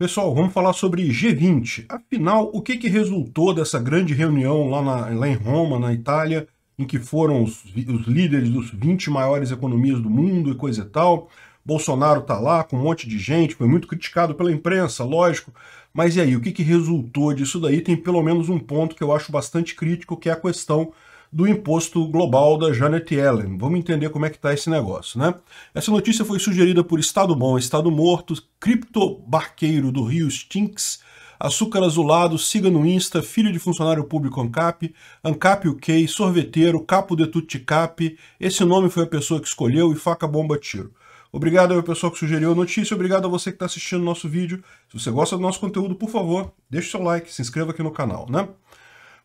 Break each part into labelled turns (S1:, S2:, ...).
S1: Pessoal, vamos falar sobre G20. Afinal, o que, que resultou dessa grande reunião lá, na, lá em Roma, na Itália, em que foram os, os, líderes dos 20 maiores economias do mundo e coisa e tal. Bolsonaro tá lá com um monte de gente, foi muito criticado pela imprensa, lógico. Mas e aí, o que, que resultou disso daí? Tem pelo menos um ponto que eu acho bastante crítico, que é a questão do imposto global da Janet Yellen. Vamos entender como é que está esse negócio, né? Essa notícia foi sugerida por Estado Bom, Estado Morto, Cripto Barqueiro do Rio Stinks, Açúcar Azulado, Siga no Insta, Filho de Funcionário Público Ancap, Ancap UK, Sorveteiro, Capo de Tuticap, esse nome foi a pessoa que escolheu e Faca Bomba Tiro. Obrigado ao pessoal que sugeriu a notícia, obrigado a você que está assistindo o nosso vídeo. Se você gosta do nosso conteúdo, por favor, deixe seu like, se inscreva aqui no canal, né?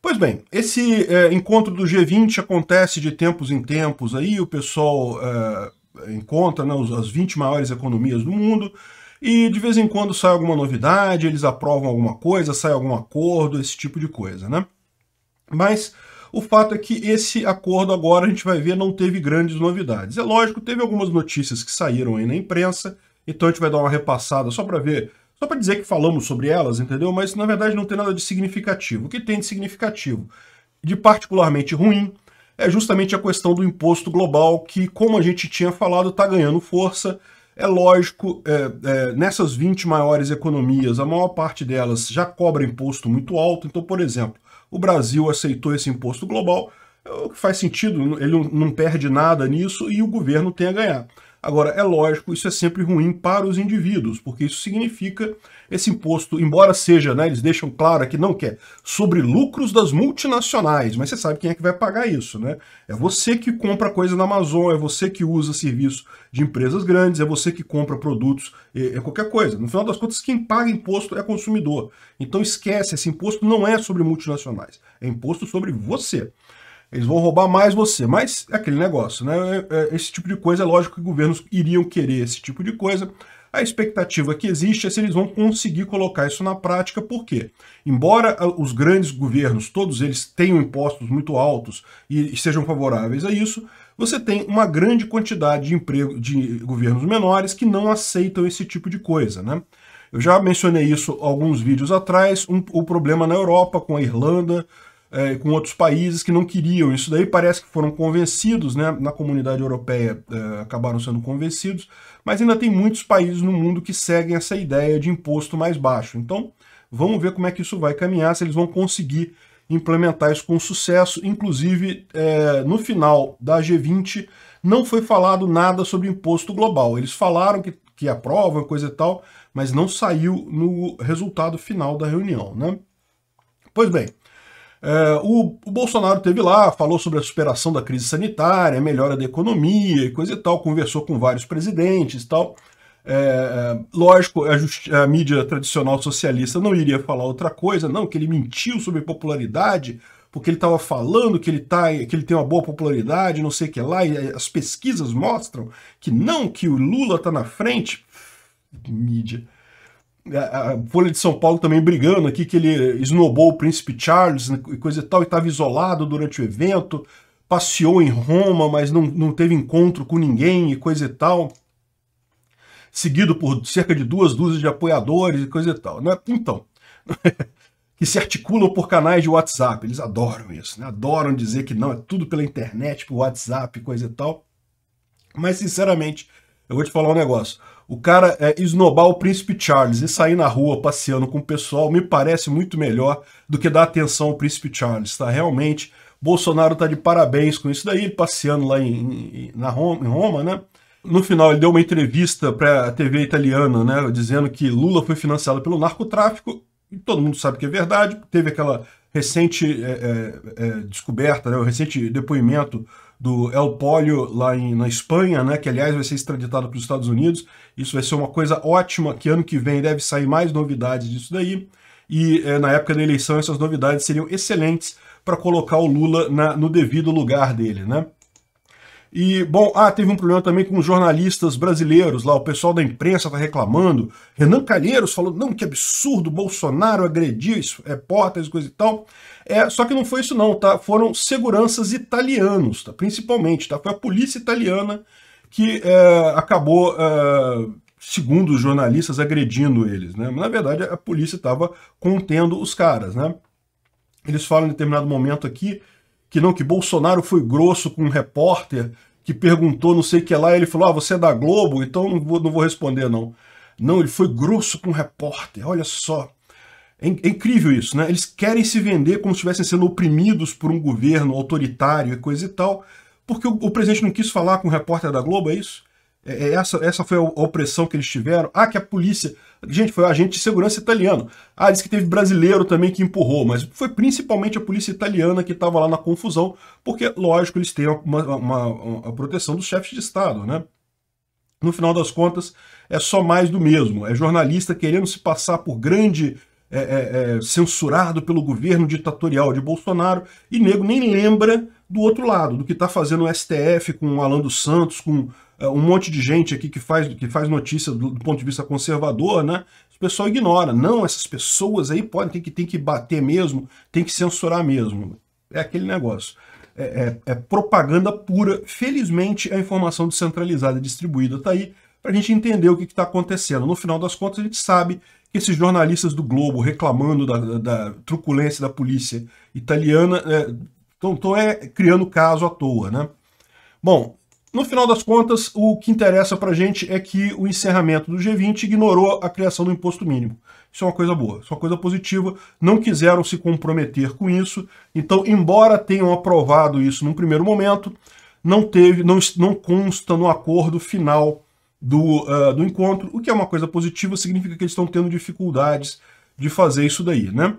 S1: Pois bem, esse é, encontro do G20 acontece de tempos em tempos aí, o pessoal é, encontra né, as 20 maiores economias do mundo e de vez em quando sai alguma novidade, eles aprovam alguma coisa, sai algum acordo, esse tipo de coisa, né? Mas o fato é que esse acordo agora a gente vai ver não teve grandes novidades. É lógico, teve algumas notícias que saíram aí na imprensa, então a gente vai dar uma repassada só para ver só para dizer que falamos sobre elas, entendeu? Mas na verdade não tem nada de significativo. O que tem de significativo, de particularmente ruim, é justamente a questão do imposto global, que, como a gente tinha falado, está ganhando força. É lógico, é, é, nessas 20 maiores economias, a maior parte delas já cobra imposto muito alto. Então, por exemplo, o Brasil aceitou esse imposto global, é o que faz sentido, ele não perde nada nisso e o governo tem a ganhar. Agora, é lógico, isso é sempre ruim para os indivíduos, porque isso significa esse imposto, embora seja, né, eles deixam claro aqui, não quer, sobre lucros das multinacionais, mas você sabe quem é que vai pagar isso, né? É você que compra coisa na Amazon, é você que usa serviço de empresas grandes, é você que compra produtos, é, é qualquer coisa. No final das contas, quem paga imposto é consumidor. Então esquece, esse imposto não é sobre multinacionais, é imposto sobre você. Eles vão roubar mais você. Mas é aquele negócio, né? É, é, esse tipo de coisa, é lógico que governos iriam querer esse tipo de coisa. A expectativa que existe é se eles vão conseguir colocar isso na prática, porque, embora ah, os grandes governos, todos eles tenham impostos muito altos e sejam favoráveis a isso, você tem uma grande quantidade de emprego de governos menores que não aceitam esse tipo de coisa, né? Eu já mencionei isso alguns vídeos atrás, um, o problema na Europa com a Irlanda, é, com outros países que não queriam. Isso daí parece que foram convencidos, né? na comunidade europeia é, acabaram sendo convencidos, mas ainda tem muitos países no mundo que seguem essa ideia de imposto mais baixo. Então, vamos ver como é que isso vai caminhar, se eles vão conseguir implementar isso com sucesso. Inclusive, é, no final da G20, não foi falado nada sobre imposto global. Eles falaram que, que aprovam, coisa e tal, mas não saiu no resultado final da reunião. Né? Pois bem, é, o, o, Bolsonaro teve lá, falou sobre a superação da crise sanitária, melhora da economia e coisa e tal, conversou com vários presidentes e tal. É, é lógico, a, a, mídia tradicional socialista não iria falar outra coisa, não, que ele mentiu sobre popularidade, porque ele estava falando que ele, tá, que ele tem uma boa popularidade, não sei o que lá, e as pesquisas mostram que não, que o Lula está na frente. Mídia. É, a Folha de São Paulo também brigando aqui que ele esnobou o príncipe Charles né, e coisa e tal, e estava isolado durante o evento, passeou em Roma, mas não, não teve encontro com ninguém e coisa e tal. Seguido por cerca de duas dúzias de apoiadores e coisa e tal. Né? Então, que se articulam por canais de WhatsApp. Eles adoram isso, né? adoram dizer que não, é tudo pela internet, por WhatsApp, coisa e tal. Mas, sinceramente, eu vou te falar um negócio. O cara é, esnobar o príncipe Charles e sair na rua passeando com o pessoal me parece muito melhor do que dar atenção ao príncipe Charles, tá? Realmente, Bolsonaro tá de parabéns com isso daí, passeando lá em, em na Roma, em Roma, né? No final, ele deu uma entrevista para a TV italiana, né? Dizendo que Lula foi financiado pelo narcotráfico, e todo mundo sabe que é verdade. Teve aquela recente é, é, é descoberta, né, o recente depoimento do El Polio lá em, na Espanha, né, que aliás vai ser extraditado para os Estados Unidos. Isso vai ser uma coisa ótima, que ano que vem deve sair mais novidades disso daí. E é, na época da eleição essas novidades seriam excelentes para colocar o Lula na, no devido lugar dele, né? E, bom, ah, teve um problema também com os jornalistas brasileiros lá, o pessoal da imprensa tá reclamando. Renan Calheiros falou, não, que absurdo, Bolsonaro agrediu repórteres, é, coisa e tal. É, só que não foi isso não, tá? Foram seguranças italianos, tá? principalmente, tá? Foi a polícia italiana que é, acabou, é, segundo os jornalistas, agredindo eles, né? Mas, na verdade, a polícia estava contendo os caras, né? Eles falam em determinado momento aqui que não, que Bolsonaro foi grosso com um repórter que perguntou não sei o que lá, e ele falou, ah, você é da Globo, então não vou, não vou responder não. Não, ele foi grosso com um repórter, olha só. É, é incrível isso, né? Eles querem se vender como se estivessem sendo oprimidos por um governo autoritário e coisa e tal, porque o, o presidente não quis falar com o repórter da Globo, é isso? É, é essa, essa foi a opressão que eles tiveram? Ah, que a polícia Gente, foi o agente de segurança italiano. Ah, diz que teve brasileiro também que empurrou, mas foi principalmente a polícia italiana que estava lá na confusão, porque, lógico, eles têm uma, uma, uma proteção dos chefes de Estado, né? No final das contas, é só mais do mesmo. É jornalista querendo se passar por grande é, é, é, censurado pelo governo ditatorial de Bolsonaro e nego nem lembra do outro lado, do que está fazendo o STF com o Alan dos Santos, com uh, um monte de gente aqui que faz, que faz notícia do, do, ponto de vista conservador, né? O pessoal ignora. Não, essas pessoas aí podem, tem que, tem que bater mesmo, tem que censurar mesmo. É aquele negócio. É, é, é propaganda pura. Felizmente, a informação descentralizada e distribuída está aí para a gente entender o que está acontecendo. No final das contas, a gente sabe que esses jornalistas do Globo reclamando da, da, da truculência da polícia italiana é, então estou é, criando caso à toa, né? Bom, no final das contas, o que interessa para a gente é que o encerramento do G20 ignorou a criação do imposto mínimo. Isso é uma coisa boa, isso é uma coisa positiva. Não quiseram se comprometer com isso. Então, embora tenham aprovado isso num primeiro momento, não teve, não, não consta no acordo final do, uh, do encontro, o que é uma coisa positiva, significa que eles estão tendo dificuldades de fazer isso daí, né?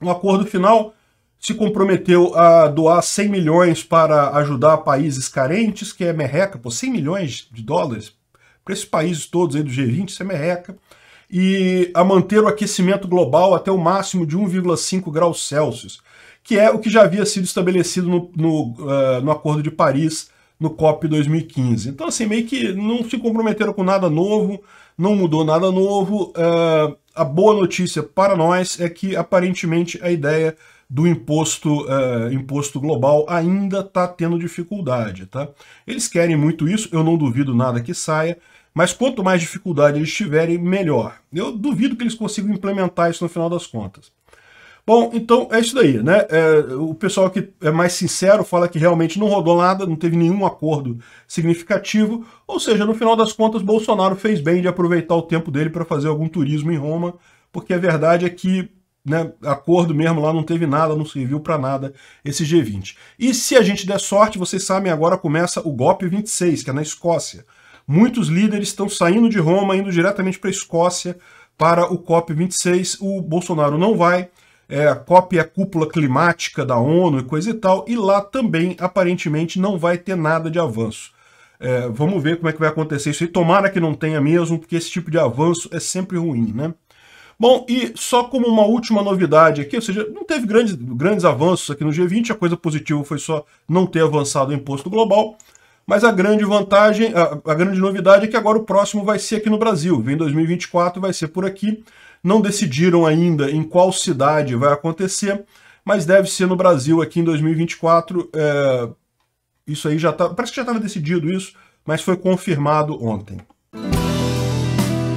S1: No acordo final, se comprometeu a doar 100 milhões para ajudar países carentes, que é merreca, pô, 100 milhões de dólares para esses países todos aí do G20, isso é merreca, e a manter o aquecimento global até o máximo de 1,5 graus Celsius, que é o que já havia sido estabelecido no, no, uh, no Acordo de Paris no COP 2015. Então, assim, meio que não se comprometeram com nada novo, não mudou nada novo. Uh, a boa notícia para nós é que aparentemente a ideia do imposto, uh, imposto global ainda está tendo dificuldade. Tá? Eles querem muito isso, eu não duvido nada que saia, mas quanto mais dificuldade eles tiverem, melhor. Eu duvido que eles consigam implementar isso no final das contas. Bom, então é isso daí, né? É, o pessoal que é mais sincero fala que realmente não rodou nada, não teve nenhum acordo significativo, ou seja, no final das contas, Bolsonaro fez bem de aproveitar o tempo dele para fazer algum turismo em Roma, porque a verdade é que né, acordo mesmo lá, não teve nada, não serviu para nada esse G20. E se a gente der sorte, vocês sabem, agora começa o golpe 26, que é na Escócia. Muitos líderes estão saindo de Roma, indo diretamente para a Escócia para o COP26. O Bolsonaro não vai. É, a COP é a cúpula climática da ONU e coisa e tal. E lá também, aparentemente, não vai ter nada de avanço. É, vamos ver como é que vai acontecer isso aí. Tomara que não tenha mesmo, porque esse tipo de avanço é sempre ruim, né? Bom, e só como uma última novidade aqui, ou seja, não teve grandes, grandes avanços aqui no G20, a coisa positiva foi só não ter avançado o imposto global, mas a grande vantagem, a, a grande novidade é que agora o próximo vai ser aqui no Brasil, vem 2024, vai ser por aqui. Não decidiram ainda em qual cidade vai acontecer, mas deve ser no Brasil aqui em 2024. É, isso aí já tá, parece que já estava decidido isso, mas foi confirmado ontem.